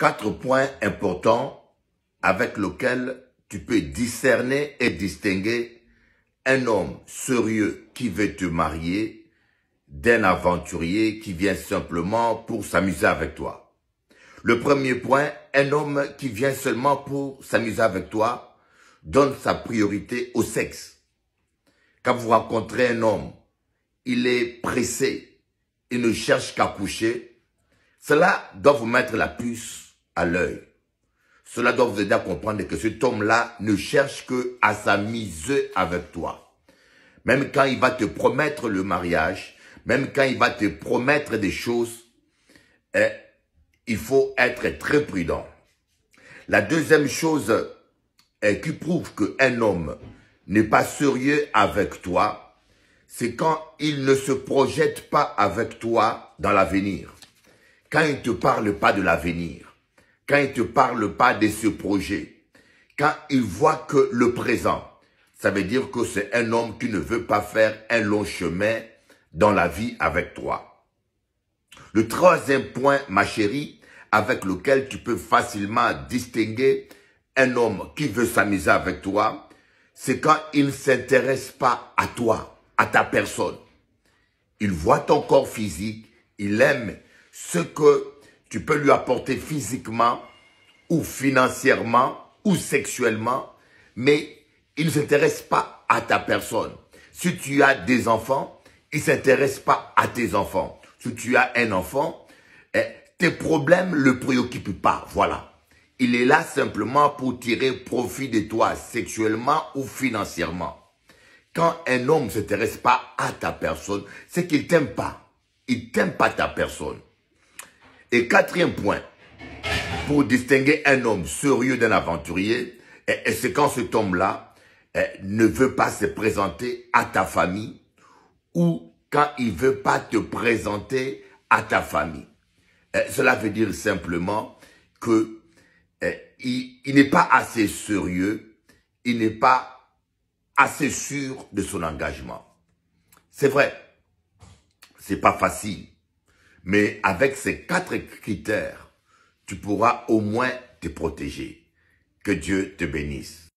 quatre points importants avec lesquels tu peux discerner et distinguer un homme sérieux qui veut te marier d'un aventurier qui vient simplement pour s'amuser avec toi. Le premier point, un homme qui vient seulement pour s'amuser avec toi donne sa priorité au sexe. Quand vous rencontrez un homme, il est pressé, il ne cherche qu'à coucher, cela doit vous mettre la puce l'œil. Cela doit vous aider à comprendre que cet homme-là ne cherche que à s'amuser avec toi. Même quand il va te promettre le mariage, même quand il va te promettre des choses, eh, il faut être très prudent. La deuxième chose eh, qui prouve qu'un homme n'est pas sérieux avec toi, c'est quand il ne se projette pas avec toi dans l'avenir. Quand il ne te parle pas de l'avenir quand il te parle pas de ce projet, quand il voit que le présent, ça veut dire que c'est un homme qui ne veut pas faire un long chemin dans la vie avec toi. Le troisième point, ma chérie, avec lequel tu peux facilement distinguer un homme qui veut s'amuser avec toi, c'est quand il ne s'intéresse pas à toi, à ta personne. Il voit ton corps physique, il aime ce que tu peux lui apporter physiquement ou financièrement ou sexuellement, mais il ne s'intéresse pas à ta personne. Si tu as des enfants, il ne s'intéresse pas à tes enfants. Si tu as un enfant, eh, tes problèmes ne le préoccupent pas. Voilà. Il est là simplement pour tirer profit de toi sexuellement ou financièrement. Quand un homme ne s'intéresse pas à ta personne, c'est qu'il t'aime pas. Il t'aime pas ta personne. Et quatrième point, pour distinguer un homme sérieux d'un aventurier, c'est quand cet homme-là eh, ne veut pas se présenter à ta famille ou quand il veut pas te présenter à ta famille. Eh, cela veut dire simplement que eh, n'est pas assez sérieux, il n'est pas assez sûr de son engagement. C'est vrai, c'est pas facile mais avec ces quatre critères, tu pourras au moins te protéger. Que Dieu te bénisse.